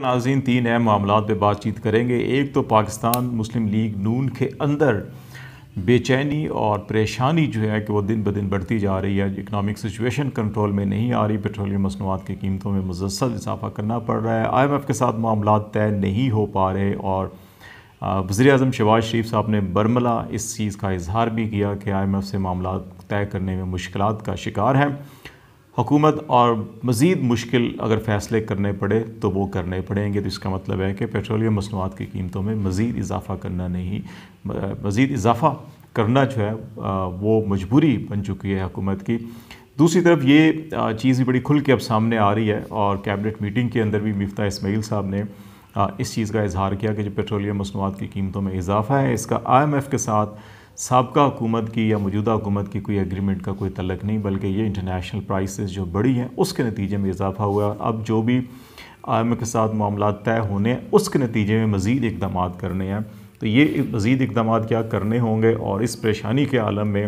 नाजीन तीन अहम मामला पर बातचीत करेंगे एक तो पाकिस्तान मुस्लिम लीग नून के अंदर बेचैनी और परेशानी जो है कि वह दिन ब दिन बढ़ती जा रही है इकनॉमिक सिचुएशन कंट्रोल में नहीं आ रही पेट्रोलियम मसनवाद की कीमतों में मुसलसल इजाफा करना पड़ रहा है आई एम एफ़ के साथ मामला तय नहीं हो पा रहे और वज़ी अजम शबाज शरीफ साहब ने बर्मला इस चीज़ का इजहार भी किया कि आई एम एफ़ से मामला तय करने में मुश्किल का शिकार हैं हुकूमत और मज़ीद मुश्किल अगर फ़ैसले करने पड़े तो वो करने पड़ेंगे तो इसका मतलब है कि पेट्रोलियम मसनूआत की कीमतों में मज़ीद इजाफ़ा करना नहीं मज़ीद इजाफ़ा करना जो है वो मजबूरी बन चुकी है हकूमत की दूसरी तरफ ये चीज़ भी बड़ी खुल के अब सामने आ रही है और कैबिनेट मीटिंग के अंदर भी मिफ्ता इसमाइल साहब ने इस चीज़ का इजहार किया कि जो पेट्रोलियम मसनूआत की कीमतों में इजाफ़ा है इसका आई एम एफ़ के साथ सबका हुकूमत की या मौजूदा हुकूमत की कोई एग्रीमेंट का कोई तलक नहीं बल्कि ये इंटरनेशनल प्राइसेस जो बढ़ी हैं उसके नतीजे में इजाफा हुआ अब जो भी आम के साथ मामला तय होने हैं उसके नतीजे में मज़ीद इकदाम करने हैं तो ये मज़ीद इकदाम क्या करने होंगे और इस परेशानी के आलम में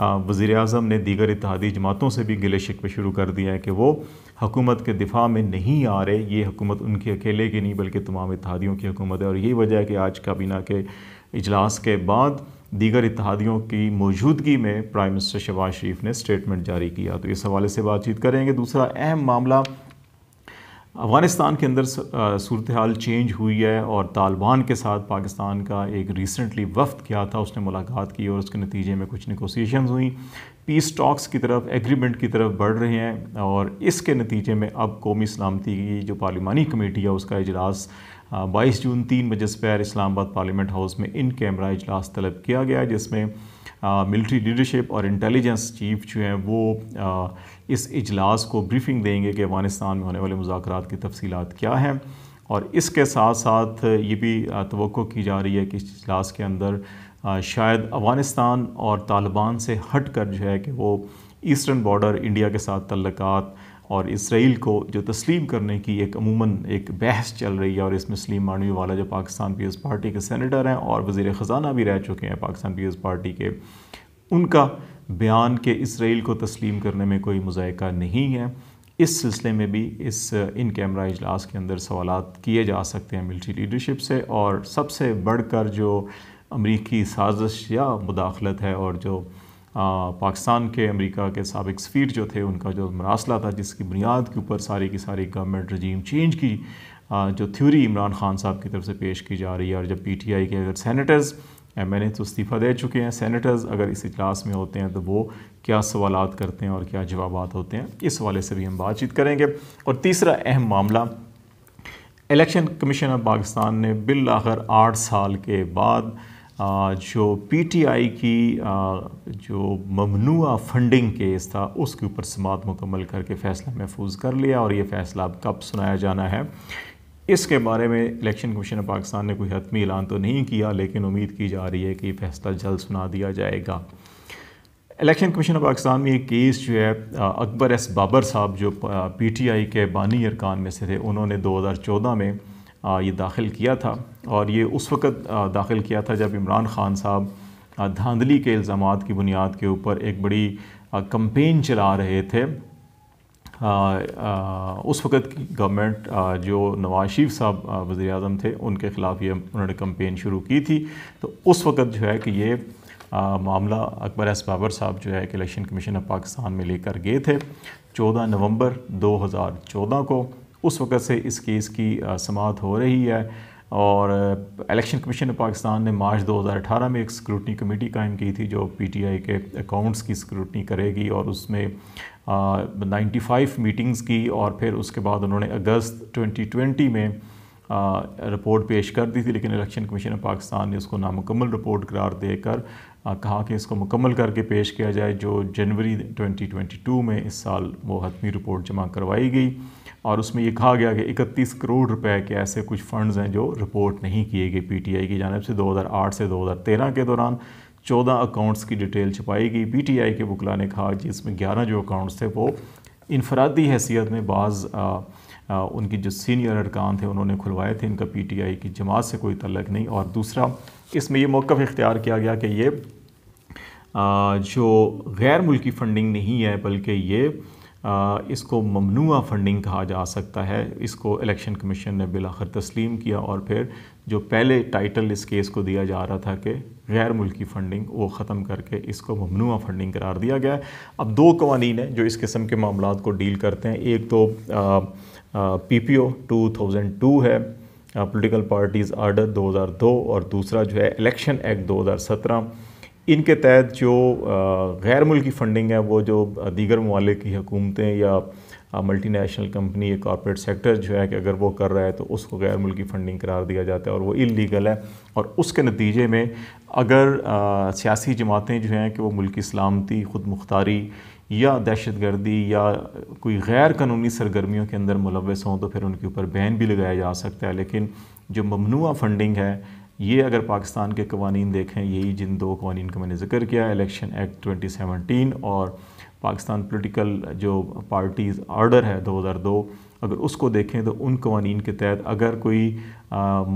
वज़ी अजम ने दीगर इतिहादी जमातों से भी गिले शिकवे शुरू कर दिया है कि वो हकूमत के दिफा में नहीं आ रहे ये हकूमत उनकी अकेले की नहीं बल्कि तमाम इतिहादियों की हकूमत है और यही वजह है कि आज काबीना के इजलास के बाद दीगर इतिहादियों की मौजूदगी में प्राइम मिनिस्टर शहबाज शरीफ ने स्टेटमेंट जारी किया तो इस हवाले से बातचीत करेंगे दूसरा अहम मामला अफ़गानिस्तान के अंदर सूरत हाल चेंज हुई है और तालिबान के साथ पाकिस्तान का एक रिसेंटली वफ्त किया था उसने मुलाकात की और उसके नतीजे में कुछ निगोसिएशन हुई पीस टॉक्स की तरफ एग्रीमेंट की तरफ बढ़ रहे हैं और इसके नतीजे में अब कौमी सलामती की जो पार्लिमानी कमेटी है उसका इजलास बाईस जून तीन बजे स्पैर इस्लामाबाद पार्लियामेंट हाउस में इन कैमरा इजलास तलब किया गया जिसमें मिलिट्री लीडरशिप और इंटेलिजेंस चीफ जो हैं वो आ, इस इजलास को ब्रीफिंग देंगे कि अफ़गानिस्तान में होने वाले मुजाकर की तफसीत क्या हैं और इसके साथ साथ ये भी तो की जा रही है कि इस इजलास के अंदर आ, शायद अफ़गानिस्तान और तालिबान से हट कर जो है कि वो ईस्टर्न बॉर्डर इंडिया के साथ तल्लक और इसराइल को जो तस्लीम करने की एक अमूमन एक बहस चल रही है और इसमें स्लीम मानवी वाला जो पाकिस्तान पीपल्स पार्टी के सेनेटर हैं और वजीर ख़जाना भी रह चुके हैं पाकिस्तान पीपल्स पार्टी के उनका बयान के इसराइल को तस्लीम करने में कोई मजायका नहीं है इस सिलसिले में भी इस इन कैमरा इजलास के अंदर सवाल किए जा सकते हैं मिल्ट्री लीडरशिप से और सबसे बढ़ कर जो अमरीकी साजिश या मुदाखलत है और जो पाकिस्तान के अमेरिका के सबक सफ़ीर जो थे उनका जो मरासला था जिसकी बुनियाद के ऊपर सारी की सारी गवर्नमेंट रजीम चेंज की जो थ्योरी इमरान खान साहब की तरफ से पेश की जा रही है और जब पी टी आई के अगर सैनिटर्स एम एन ए तो इस्तीफ़ा दे चुके हैं सैनिटर्स अगर इस इजलास में होते हैं तो वो क्या सवाल करते हैं और क्या जवाब होते हैं इस हवाले से भी हम बातचीत करेंगे और तीसरा अहम मामला इलेक्शन कमीशन ऑफ पाकिस्तान ने बिल आखिर आठ साल के बाद जो पीटीआई की जो ममनुआ फंडिंग केस था उसके ऊपर समात मुकम्मल करके फ़ैसला महफूज कर लिया और ये फ़ैसला अब कब सुनाया जाना है इसके बारे में इलेक्शन कमीशन ऑफ पाकिस्तान ने कोई हतमी ऐलान तो नहीं किया लेकिन उम्मीद की जा रही है कि फ़ैसला जल्द सुना दिया जाएगा इलेक्शन कमीशन ऑफ पाकिस्तान में एक केस जो है अकबर एस बाबर साहब जो पीटीआई के बानी अरकान में से थे उन्होंने 2014 में ये दाखिल किया था और ये उस वक़्त दाखिल किया था जब इमरान ख़ान साहब धांधली के इल्ज़ाम की बुनियाद के ऊपर एक बड़ी कम्पेन चला रहे थे आ, आ, उस वक़्त की गवर्नमेंट जो नवाज शरीफ साहब वज़ी अजम थे उनके ख़िलाफ़ ये उन्होंने कम्पेन शुरू की थी तो उस वक़्त जो है कि ये आ, मामला अकबर एस बाबर साहब जो है कि इलेक्शन कमीशन ऑफ पाकिस्तान में लेकर गए थे 14 नवंबर 2014 को उस वक़्त से इस केस की समात हो रही है और इलेक्शन कमीशन ऑफ पाकिस्तान ने मार्च 2018 में एक स्क्रूटनी कमेटी कायम की थी जो पीटीआई के अकाउंट्स की स्क्रूटनी करेगी और उसमें आ, 95 मीटिंग्स की और फिर उसके बाद उन्होंने अगस्त 2020 में आ, रिपोर्ट पेश कर दी थी लेकिन इलेक्शन कमीशन ऑफ पाकिस्तान ने उसको नामुकम्मल रिपोर्ट करार देकर कहा कि इसको मुकम्मल करके पेश किया जाए जो जनवरी 2022 में इस साल वो हतमी रिपोर्ट जमा करवाई गई और उसमें ये कहा गया कि इकतीस करोड़ रुपए के ऐसे कुछ फंड्स हैं जो रिपोर्ट नहीं किए गए पीटीआई की जानब से 2008 से 2013 के दौरान 14 अकाउंट्स की डिटेल छुपाई गई पीटीआई के बुकला ने कहा कि इसमें ग्यारह जो अकाउंट्स थे वो इनफरादी हैसियत में बाज़ उनकी जो सीनियर अरकान थे उन्होंने खुलवाए थे इनका पी की जमात से कोई तलक नहीं और दूसरा इसमें ये मौक़ इख्तियार किया गया कि ये जो गैर मुल्की फ़ंडिंग नहीं है बल्कि ये इसको ममनुआ फ़ंडिंग कहा जा सकता है इसको इलेक्शन कमीशन ने बिलाखर तस्लीम किया और फिर जो पहले टाइटल इस केस को दिया जा रहा था कि गैर मुल्की फ़ंडिंग वो ख़त्म करके इसको ममनुआ फ़ंडिंग करार दिया गया अब दो कवानी हैं जो इस किस्म के मामला को डील करते हैं एक तो P P O two thousand two है पॉलिटिकल पार्टीज़ आर्डर 2002 और दूसरा जो है इलेक्शन एक्ट 2017 इनके तहत जो गैर मुल्की फंडिंग है वो जो दीगर ममालिक की हुकूमतें या मल्टी नेशनल कंपनी या कॉरपोरेट सेक्टर जो है कि अगर वो कर रहा है तो उसको गैर मुल्की फंडिंग करार दिया जाता है और वो इलीगल है और उसके नतीजे में अगर सियासी जमातें जो हैं कि वो मुल्की सलामती खुद मुख्तारी या दहशत गर्दी या कोई गैर कानूनी सरगर्मियों के अंदर मुलवस हों तो फिर उनके ऊपर बैन भी लगाया जा सकता है लेकिन जो ममनुआ फंडिंग है ये अगर पाकिस्तान के कवानीन देखें यही जिन दो कवानीन का मैंने जिक्र किया इलेक्शन एक्ट 2017 और पाकिस्तान पॉलिटिकल जो पार्टीज़ आर्डर है 2002 अगर उसको देखें तो उन कवानीन के तहत अगर कोई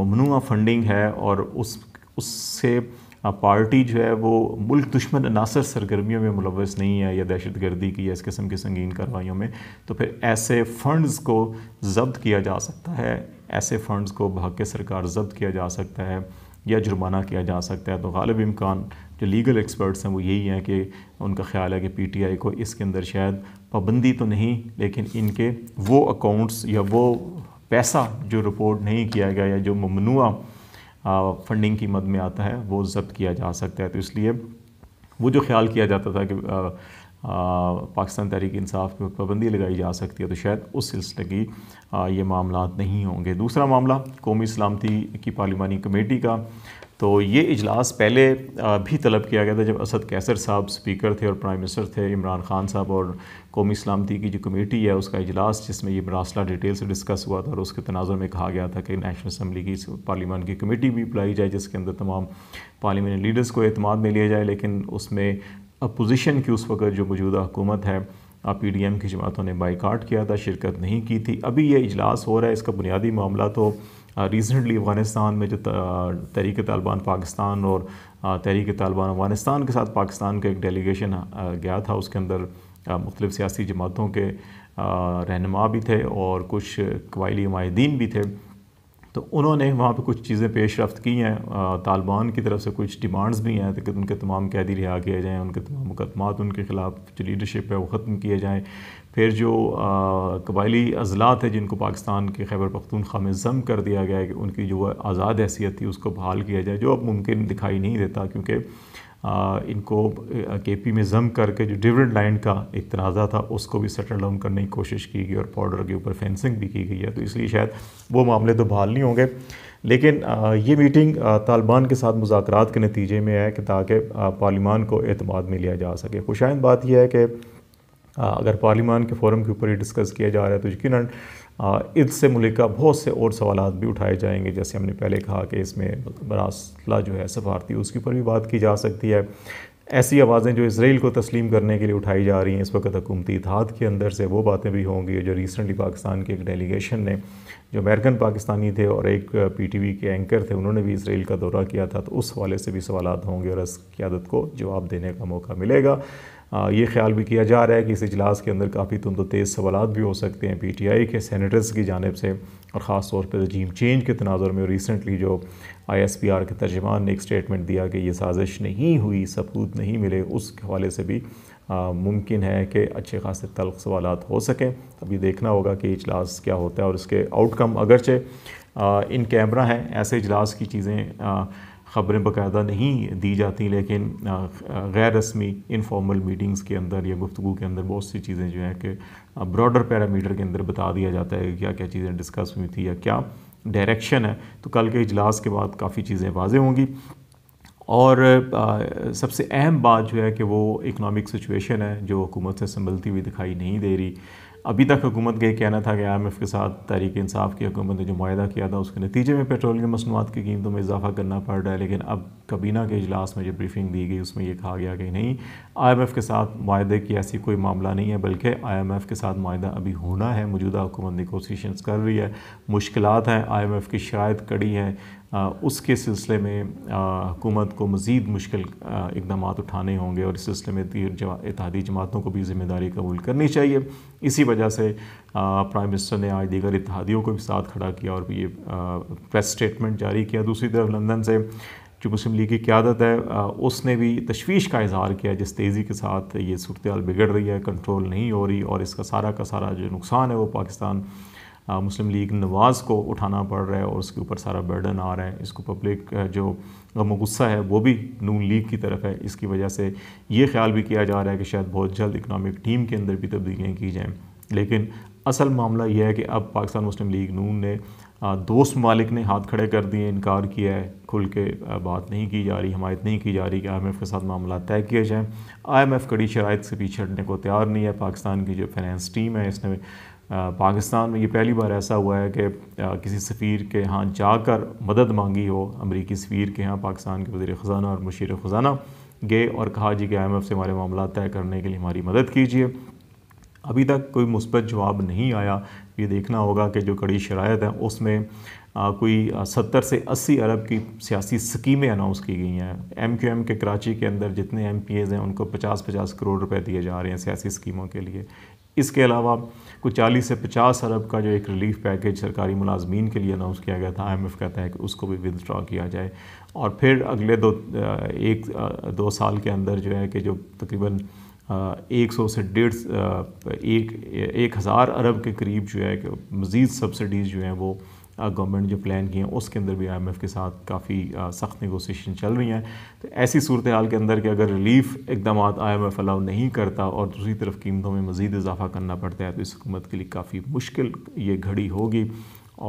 ममनुआ फंडिंग है और उस उससे हाँ, पार्टी जो है वो मुल्क दुश्मन अनासर सरगर्मियों में मुलवस नहीं है या दहशत गर्दी की या इस किस्म की संगीन कार्रवाईों में तो फिर ऐसे फ़ंड्स को जब्त किया जा सकता है ऐसे फ़ंड्स को भाग के सरकार जब्त किया जा सकता है या जुर्माना किया जा सकता है तो गालब इमकान जो लीगल एक्सपर्ट्स हैं वो यही हैं कि उनका ख्याल है कि पी टी आई को इसके अंदर शायद पाबंदी तो नहीं लेकिन इनके वो अकाउंट्स या वो पैसा जो रिपोर्ट नहीं किया गया या जो ममनुआ फंडिंग की मद में आता है वो जब्त किया जा सकता है तो इसलिए वो जो ख्याल किया जाता था कि पाकिस्तान तहरीक इंसाफ पर पाबंदी लगाई जा सकती है तो शायद उस सिलसिले की आ, ये मामला नहीं होंगे दूसरा मामला कौमी सलामती की पार्लिमानी कमेटी का तो ये इजलास पहले भी तलब किया गया था जब असद कैसर साहब स्पीकर थे और प्राइम मिनिस्टर थे इमरान खान साहब और कौमी सलामती की जो कमेटी है उसका इजलास जिसमें ये मरासला डिटेल से डिस्कस हुआ था और उसके तनाज़र में कहा गया था कि नेशनल असम्बली की पार्लियामान की कमेटी भी बुलाई जाए जिसके अंदर तमाम पार्लीमानी लीडर्स को अतमाद में लिया जाए लेकिन उसमें अपोजिशन की उस वक्त जो मौजूदा हुकूमत है पी डी एम की जमातों ने बाइकाट किया था शिरकत नहीं की थी अभी यह इजलास हो रहा है इसका बुनियादी मामला तो रिसेंटली uh, अफ़गानिस्तान में जो uh, तहरीक तालिबान पाकिस्तान और uh, तहरीक तालिबान अफ़गानिस्तान के साथ पाकिस्तान का एक डेलीगेशन गया था उसके अंदर मुख्तलिफ़ सियासी जमातों के रहनमा भी थे और कुछ कबायली माहदीन भी थे तो उन्होंने वहाँ पर कुछ चीज़ें पेश रफ्त की हैं तालिबान की तरफ से कुछ डिमांड्स भी हैं कि उनके तमाम कैदी रिहा किए जाएँ उनके तमाम मुकदमात उनके ख़िलाफ़ जो लीडरशिप है वो ख़त्म किए जाएँ फिर जो कबायली अजलात है जिनको पाकिस्तान के खैबर पख्तूनख्वा में ज़म कर दिया गया है कि उनकी जो आज़ाद हैसियत थी उसको बहाल किया जाए जो अब मुमकिन दिखाई नहीं देता क्योंकि इनको के पी में जम करके जो डिविड लाइन का एक तनाज़ा था उसको भी सेटल डाउन करने की कोशिश की गई और बॉर्डर के ऊपर फेंसिंग भी की गई है तो इसलिए शायद वो मामले तो बहाल नहीं होंगे लेकिन ये मीटिंग तालिबान के साथ मुजाकर के नतीजे में है कि ताकि पार्लिमान को अतमाद में लिया जा सके खुशाइन बात यह है कि अगर पार्लिमान के फोरम के ऊपर ये डिस्कस किया जा रहा है तो यकीन ईद से मुलिका बहुत से और सवाल भी उठाए जाएंगे जैसे हमने पहले कहा कि इसमें मरासला जो है सफारती उसके ऊपर भी बात की जा सकती है ऐसी आवाज़ें जो इसराइल को तस्लीम करने के लिए उठाई जा रही हैं इस वक्त हुकूमती इतिहाद के अंदर से वो बातें भी होंगी जो रिसेंटली पाकिस्तान के एक डेलीगेशन ने जो अमेरिकन पाकिस्तानी थे और एक पीटीवी के एंकर थे उन्होंने भी इसराइल का दौरा किया था तो उस हवाले से भी सवाल होंगे और इस क्यादत को जवाब देने का मौका मिलेगा ये ख्याल भी किया जा रहा है कि इस इजलास के अंदर काफ़ी तुंद तेज़ सवाल भी हो सकते हैं पी टी आई के सैनिटर्स की जानब से और ख़ास तौर पर रजीम चेंज के तनाजर में रिसेंटली जो आई एस पी आर के तर्जमान ने एक स्टेटमेंट दिया कि ये साजिश नहीं हुई सबूत नहीं मिले उस हवाले से भी मुमकिन है कि अच्छे खासे तल्ख सवाल हो सकें अभी देखना होगा कि इजलास क्या होता है और इसके आउटकम अगरचे इन कैमरा हैं ऐसे इजलास की चीज़ें ख़बरें बाकायदा नहीं दी जाती लेकिन गैर रस्मी इनफॉर्मल मीटिंग्स के अंदर या गुफ्तु के अंदर बहुत सी चीज़ें जो हैं कि ब्रॉडर पैरामीटर के अंदर बता दिया जाता है कि क्या क्या चीज़ें डिस्कस हुई थी या क्या डायरेक्शन है तो कल के इजलास के बाद काफ़ी चीज़ें वाजे होंगी और सबसे अहम बात जो है कि वो इकनॉमिक सिचुएशन है जो हुकूमत से संभलती हुई दिखाई नहीं दे रही अभी तक हुकूमत का ये कहना था कि आई एम एफ़ के साथ तहरीक इंसाफ की हुकूमत ने जो माहा किया था उसके नतीजे में पेट्रोलियम मसनवाद की कीमतों में इजाफा करना पड़ रहा है लेकिन अब कबीना के अजलास में जो ब्रीफिंग दी गई उसमें यह कहा गया कि नहीं आई एम एफ़ के साथ माहे की ऐसी कोई मामला नहीं है बल्कि आई एम एफ़ के साथ माहा अभी होना है मौजूदा हुकूमत निगोसिएशन कर रही है मुश्किल हैं आई एम एफ़ की शरात कड़ी हैं उसके सिलसिले में हुकूमत को मज़ीद मुश्किल इकदाम उठाने होंगे और इस सिलसिले में इतिहादी जमातों को भी ज़िम्मेदारी कबूल करनी चाहिए इसी वजह से प्राइम मिनिस्टर ने आज दीगर इतिहादियों को भी साथ खड़ा किया और ये प्रेस स्टेटमेंट जारी किया दूसरी तरफ लंदन से जो मुस्लिम लीग की क्यादत है उसने भी तशवीश का इजहार किया जिस तेज़ी के साथ ये सूरत बिगड़ रही है कंट्रोल नहीं हो रही और इसका सारा का सारा जो नुकसान है वो पाकिस्तान मुस्लिम लीग नवाज़ को उठाना पड़ रहा है और उसके ऊपर सारा बर्डन आ रहा है इसको पब्लिक जो गुस्सा है वो भी नून लीग की तरफ है इसकी वजह से ये ख्याल भी किया जा रहा है कि शायद बहुत जल्द इकनॉमिक टीम के अंदर भी तब्दीलियाँ की जाएँ लेकिन असल मामला यह है कि अब पाकिस्तान मुस्लिम लीग नून ने दोस्त मालिक ने हाथ खड़े कर दिए इनकार किया है खुल के बात नहीं की जा रही हमायत नहीं की जा रही कि आई एम एफ़ के साथ मामला तय किए जाएँ आई एम एफ़ कड़ी शराइ से पीछे हटने को तैयार नहीं है पाकिस्तान की जो फाइनेंस टीम है इसने पाकिस्तान में ये पहली बार ऐसा हुआ है कि किसी सफ़ीर के यहाँ जाकर मदद मांगी हो अमरीकी सफ़ीर के यहाँ पाकिस्तान के वजी ख़जाना और मशीर ख़जाना गए और कहा जी कि आई एम एफ़ से हमारे मामला तय करने के लिए हमारी मदद कीजिए अभी तक कोई मुस्बत जवाब नहीं आया ये देखना होगा कि जो कड़ी शरात है उसमें आ, कोई सत्तर से अस्सी अरब की सियासी स्कीमें अनाउंस की गई हैं एम क्यू एम के कराची के अंदर जितने एम पी एज़ हैं उनको पचास पचास करोड़ रुपए दिए जा रहे हैं सियासी स्कीमों के लिए इसके अलावा कुछ चालीस से पचास अरब का जो एक रिलीफ पैकेज सरकारी मुलाजमीन के लिए अनाउंस किया गया था आई एम एफ़ कहता है कि उसको भी विदड्रॉ किया जाए और फिर अगले दो एक दो साल के अंदर जो है कि जो तकरीबन एक सौ से डेढ़ एक एक हज़ार अरब के करीब जो है कि मज़ीद सब्सिडीज़ जो हैं वो गवर्नमेंट जो प्लान किए हैं उसके अंदर भी आई के साथ काफ़ी सख्त नगोसिएशन चल रही हैं तो ऐसी सूरत हाल के अंदर कि अगर रिलीफ इकदाम आई एम एफ़ अलाउ नहीं करता और दूसरी तरफ कीमतों में मज़ीद इजाफा करना पड़ता है तो इस हुकूमत के लिए काफ़ी मुश्किल ये घड़ी होगी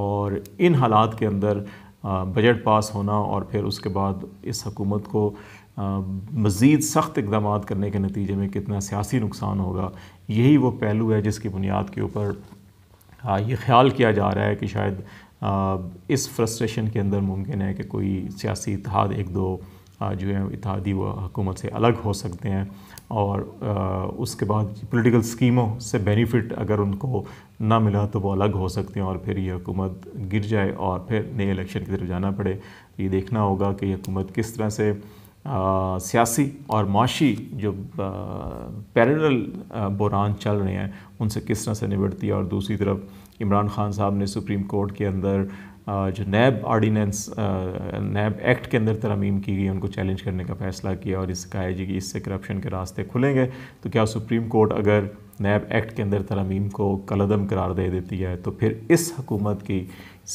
और इन हालात के अंदर बजट पास होना और फिर उसके बाद इस हकूमत को मज़ीद सख्त इकदाम करने के नतीजे में कितना सियासी नुकसान होगा यही वो पहलू है जिसकी बुनियाद के ऊपर ये ख्याल किया जा रहा है कि शायद इस फ्रस्ट्रेशन के अंदर मुमकिन है कि कोई सियासी इतिहाद एक दो जो है इतिहादी व हकूमत से अलग हो सकते हैं और उसके बाद पॉलिटिकल स्कीमों से बेनिफिट अगर उनको ना मिला तो वो अलग हो सकते हैं और फिर ये हुकूमत गिर जाए और फिर नए इलेक्शन की तरफ जाना पड़े ये देखना होगा कि ये हुकूमत किस तरह से सियासी और माशी जो पैरल बुरान चल रहे हैं उनसे किस तरह से निबटती है और दूसरी तरफ इमरान खान साहब ने सुप्रीम कोर्ट के अंदर जो नैब आर्डीनेंस नैब एक्ट के अंदर तरमीम की गई उनको चैलेंज करने का फैसला किया और इस कहा जी कि इससे करप्शन के रास्ते खुलेंगे तो क्या सुप्रीम कोर्ट अगर नैब एक्ट के अंदर तरमीम को कलदम करार दे देती है तो फिर इस हकूमत की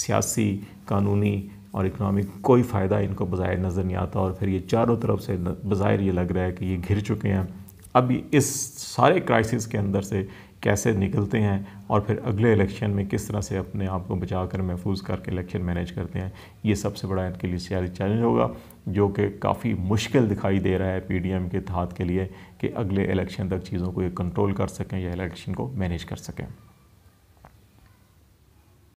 सियासी कानूनी और इकनॉमिक कोई फ़ायदा इनको बाहर नज़र नहीं आता और फिर ये चारों तरफ से बाहर ये लग रहा है कि ये घिर चुके हैं अब इस सारे क्राइसिस के अंदर से कैसे निकलते हैं और फिर अगले इलेक्शन में किस तरह से अपने आप को बचा कर महफूज करके इलेक्शन मैनेज करते हैं ये सबसे बड़ा इनके लिए सियासी चैलेंज होगा जो कि काफ़ी मुश्किल दिखाई दे रहा है पी डी एम के तहत के लिए कि अगले इलेक्शन तक चीज़ों को ये कंट्रोल कर सकें या इलेक्शन को मैनेज कर सकें